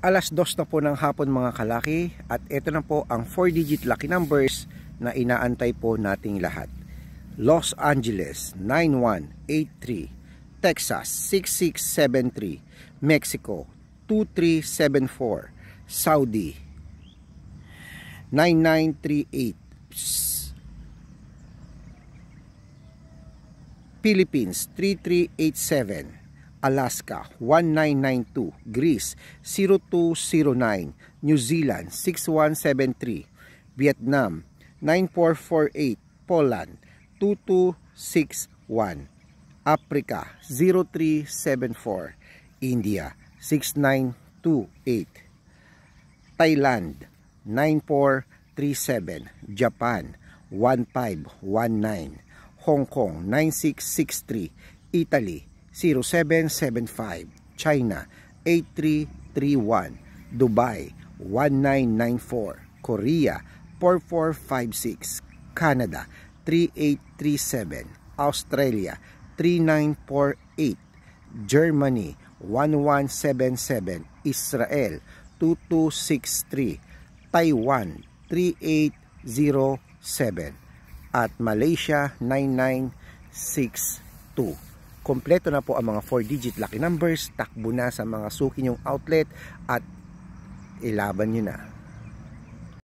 Alas dos na po ng hapon mga kalaki at ito na po ang 4-digit lucky numbers na inaantay po nating lahat. Los Angeles 9183, Texas 6673, Mexico 2374, Saudi 9938, Philippines 3387, Alaska 1992, Greece 0209, New Zealand 6173, Vietnam 9448, Poland 2261, Africa 0374, India 6928, Thailand 9437, Japan 1519, Hong Kong 9663, Italy 0775 China 8331 Dubai 1994 Korea 4456 Canada 3837 Australia 3948 Germany 1177 Israel 2263 Taiwan 3807 at Malaysia 9962 Kompleto na po ang mga 4-digit lucky numbers, takbo na sa mga suki nyong outlet at ilaban niyo na.